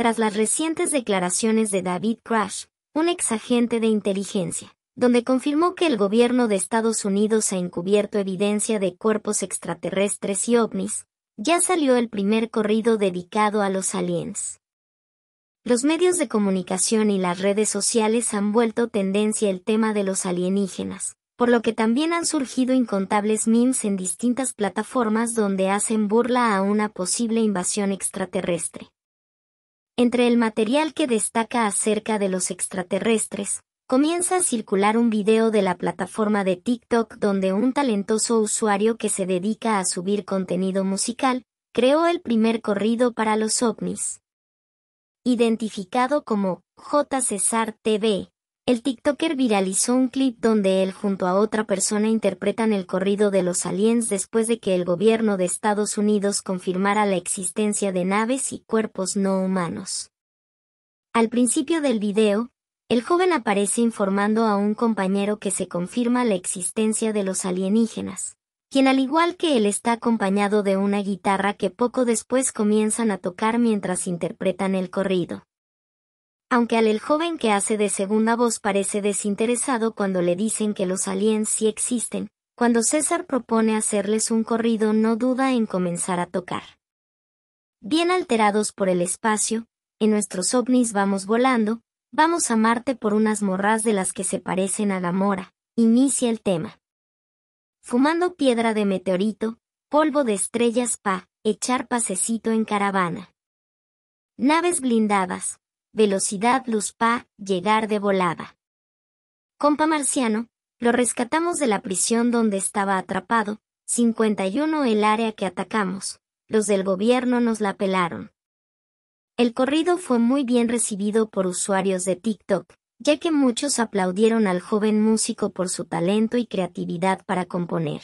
tras las recientes declaraciones de David Crash, un exagente de inteligencia, donde confirmó que el gobierno de Estados Unidos ha encubierto evidencia de cuerpos extraterrestres y ovnis, ya salió el primer corrido dedicado a los aliens. Los medios de comunicación y las redes sociales han vuelto tendencia el tema de los alienígenas, por lo que también han surgido incontables memes en distintas plataformas donde hacen burla a una posible invasión extraterrestre. Entre el material que destaca acerca de los extraterrestres, comienza a circular un video de la plataforma de TikTok donde un talentoso usuario que se dedica a subir contenido musical, creó el primer corrido para los ovnis. Identificado como J. César TV, el TikToker viralizó un clip donde él junto a otra persona interpretan el corrido de los aliens después de que el gobierno de Estados Unidos confirmara la existencia de naves y cuerpos no humanos. Al principio del video, el joven aparece informando a un compañero que se confirma la existencia de los alienígenas, quien al igual que él está acompañado de una guitarra que poco después comienzan a tocar mientras interpretan el corrido. Aunque al el joven que hace de segunda voz parece desinteresado cuando le dicen que los aliens sí existen, cuando César propone hacerles un corrido no duda en comenzar a tocar. Bien alterados por el espacio, en nuestros ovnis vamos volando, vamos a Marte por unas morras de las que se parecen a la mora. inicia el tema. Fumando piedra de meteorito, polvo de estrellas pa, echar pasecito en caravana. Naves blindadas, velocidad luz pa, llegar de volada. Compa Marciano, lo rescatamos de la prisión donde estaba atrapado, 51 el área que atacamos, los del gobierno nos la pelaron. El corrido fue muy bien recibido por usuarios de TikTok, ya que muchos aplaudieron al joven músico por su talento y creatividad para componer.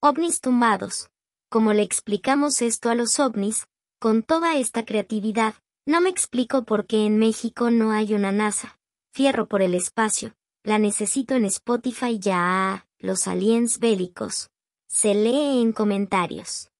OVNIS tumbados. Como le explicamos esto a los ovnis, con toda esta creatividad, no me explico por qué en México no hay una NASA. Fierro por el espacio. La necesito en Spotify ya. Los aliens bélicos. Se lee en comentarios.